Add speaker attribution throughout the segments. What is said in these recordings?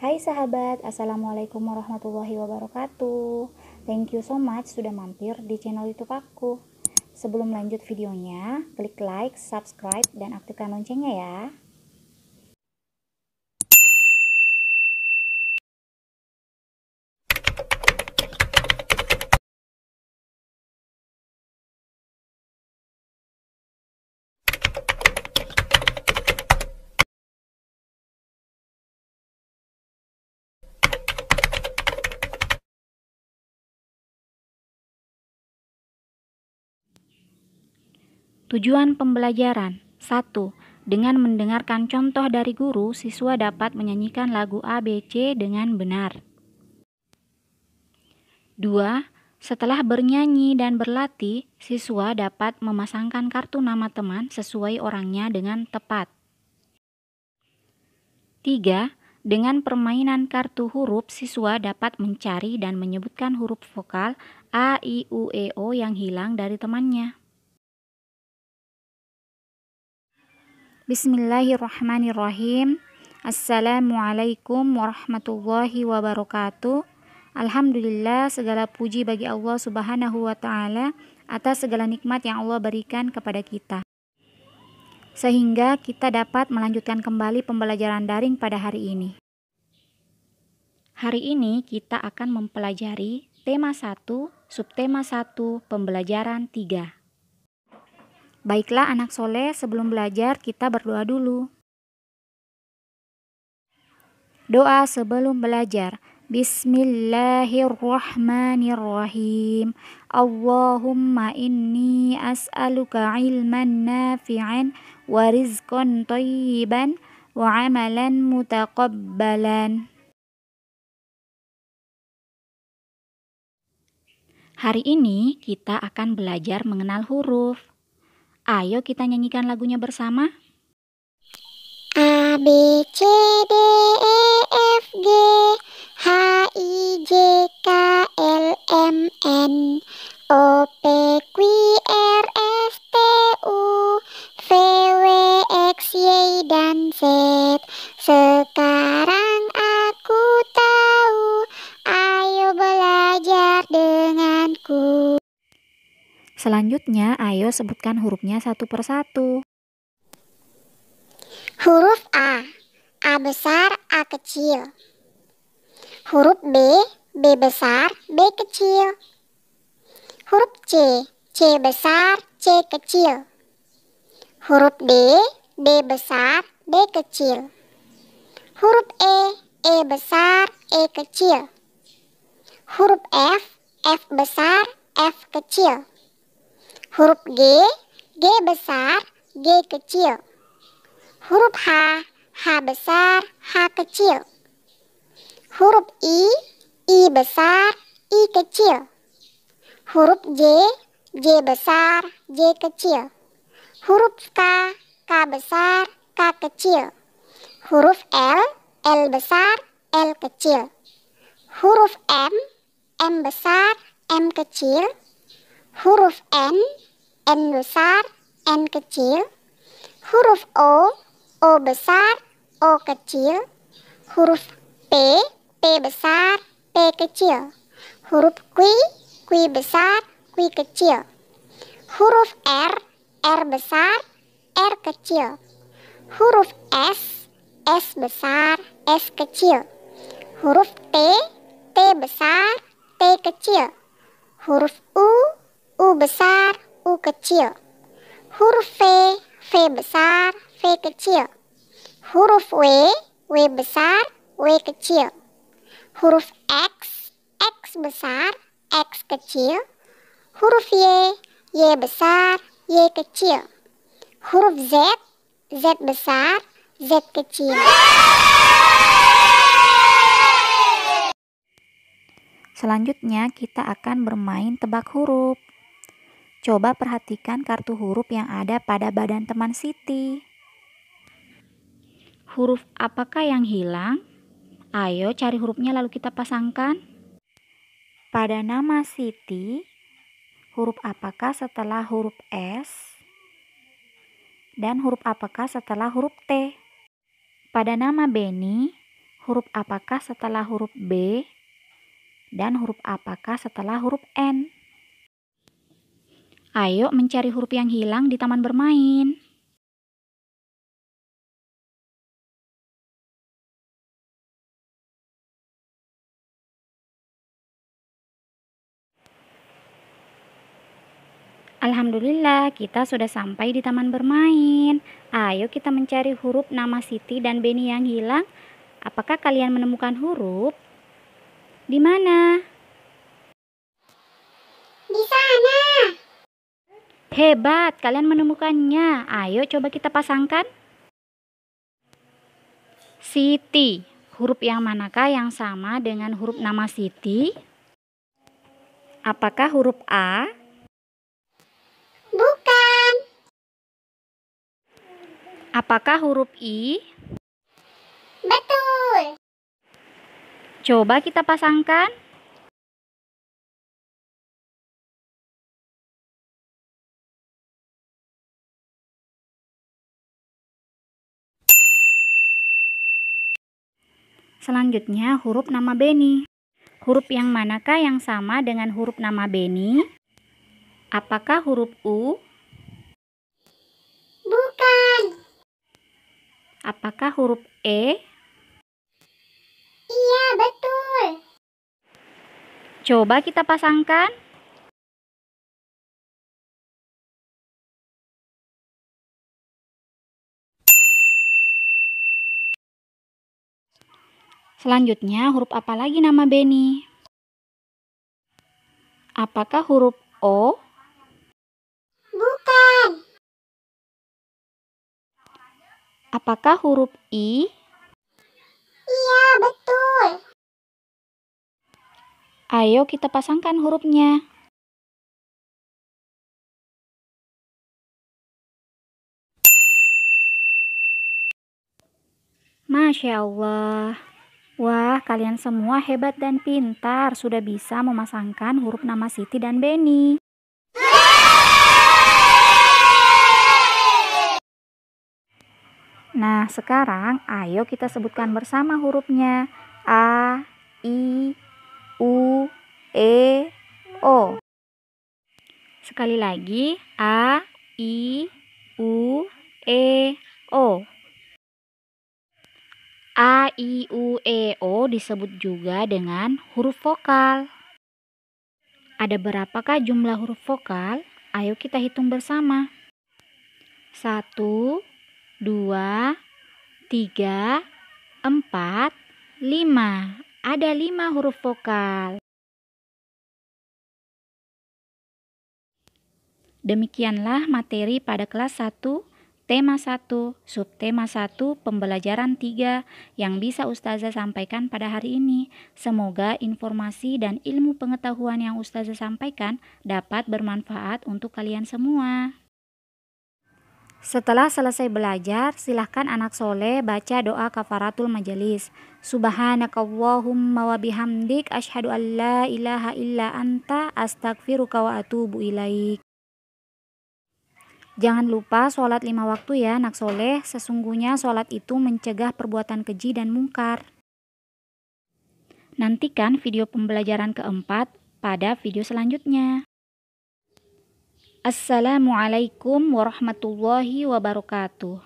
Speaker 1: Hai sahabat, Assalamualaikum warahmatullahi wabarakatuh Thank you so much sudah mampir di channel youtube aku Sebelum lanjut videonya, klik like, subscribe, dan aktifkan loncengnya ya Tujuan pembelajaran 1. Dengan mendengarkan contoh dari guru, siswa dapat menyanyikan lagu ABC dengan benar. 2. Setelah bernyanyi dan berlatih, siswa dapat memasangkan kartu nama teman sesuai orangnya dengan tepat. 3. Dengan permainan kartu huruf, siswa dapat mencari dan menyebutkan huruf vokal A, I, U, E, O yang hilang dari temannya. Bismillahirrahmanirrahim. Assalamualaikum warahmatullahi wabarakatuh. Alhamdulillah segala puji bagi Allah Subhanahu wa taala atas segala nikmat yang Allah berikan kepada kita. Sehingga kita dapat melanjutkan kembali pembelajaran daring pada hari ini. Hari ini kita akan mempelajari tema 1, subtema 1, pembelajaran 3. Baiklah anak soleh, sebelum belajar kita berdoa dulu. Doa sebelum belajar. Bismillahirrahmanirrahim. Allahumma inni as'aluka ilman nafi'an wa rizqan tayyiban wa amalan mutaqabbalan. Hari ini kita akan belajar mengenal huruf. Ayo kita nyanyikan lagunya bersama.
Speaker 2: A B C D E F G H I J K L M N O P
Speaker 1: Selanjutnya, ayo sebutkan hurufnya satu persatu.
Speaker 2: Huruf A. A besar, A kecil. Huruf B, B besar, B kecil. Huruf C, C besar, C kecil. Huruf D, D besar, D kecil. Huruf E, E besar, E kecil. Huruf F, F besar, F kecil. Huruf G, G besar, G kecil. Huruf H, H besar, H kecil. Huruf I, I besar, I kecil. Huruf J, J besar, J kecil. Huruf K, K besar, K kecil. Huruf L, L besar, L kecil. Huruf M, M besar, M kecil huruf N, N besar, N kecil, huruf O, O besar, O kecil, huruf P, P besar, P kecil, huruf Q, Q besar, Q kecil, huruf R, R besar, R kecil, huruf S, S besar, S kecil, huruf T, T besar, T kecil, huruf U, U besar, U kecil. Huruf V, V besar, V kecil. Huruf W, W besar, W kecil. Huruf X, X besar, X kecil. Huruf Y, Y besar, Y kecil. Huruf Z, Z besar, Z kecil.
Speaker 1: Selanjutnya kita akan bermain tebak huruf. Coba perhatikan kartu huruf yang ada pada badan teman Siti. Huruf apakah yang hilang? Ayo cari hurufnya lalu kita pasangkan. Pada nama Siti, huruf apakah setelah huruf S? Dan huruf apakah setelah huruf T? Pada nama Beni, huruf apakah setelah huruf B? Dan huruf apakah setelah huruf N? Ayo mencari huruf yang hilang di taman bermain. Alhamdulillah, kita sudah sampai di taman bermain. Ayo kita mencari huruf nama Siti dan Beni yang hilang. Apakah kalian menemukan huruf? Di mana? Di sana. Hebat, kalian menemukannya. Ayo coba kita pasangkan. Siti. Huruf yang manakah yang sama dengan huruf nama Siti? Apakah huruf A? Bukan. Apakah huruf I?
Speaker 2: Betul.
Speaker 1: Coba kita pasangkan. Selanjutnya huruf nama Beni. Huruf yang manakah yang sama dengan huruf nama Beni? Apakah huruf U? Bukan. Apakah huruf E?
Speaker 2: Iya, betul.
Speaker 1: Coba kita pasangkan. Selanjutnya, huruf apa lagi nama Benny? Apakah huruf O? Bukan. Apakah huruf I?
Speaker 2: Iya, betul.
Speaker 1: Ayo kita pasangkan hurufnya. Masya Allah. Wah, kalian semua hebat dan pintar, sudah bisa memasangkan huruf nama Siti dan Benny. Nah, sekarang ayo kita sebutkan bersama hurufnya. A, I, U, E, O. Sekali lagi, A, I, U, E, O. A, I, U, E, O disebut juga dengan huruf vokal. Ada berapakah jumlah huruf vokal? Ayo kita hitung bersama. Satu, dua, tiga, empat, lima. Ada lima huruf vokal. Demikianlah materi pada kelas 1 tema 1, subtema 1, pembelajaran 3 yang bisa Ustazah sampaikan pada hari ini. Semoga informasi dan ilmu pengetahuan yang Ustazah sampaikan dapat bermanfaat untuk kalian semua. Setelah selesai belajar, silahkan anak soleh baca doa kafaratul majelis. Subhanakallahumma wa bihamdik ashadu an la ilaha illa anta astagfiruka wa atubu ilaik. Jangan lupa sholat lima waktu ya nak soleh, sesungguhnya sholat itu mencegah perbuatan keji dan mungkar. Nantikan video pembelajaran keempat pada video selanjutnya. Assalamualaikum warahmatullahi wabarakatuh.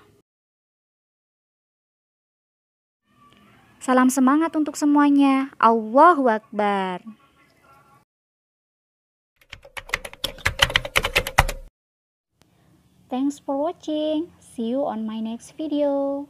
Speaker 1: Salam semangat untuk semuanya. Allahu Akbar. Thanks for watching. See you on my next video.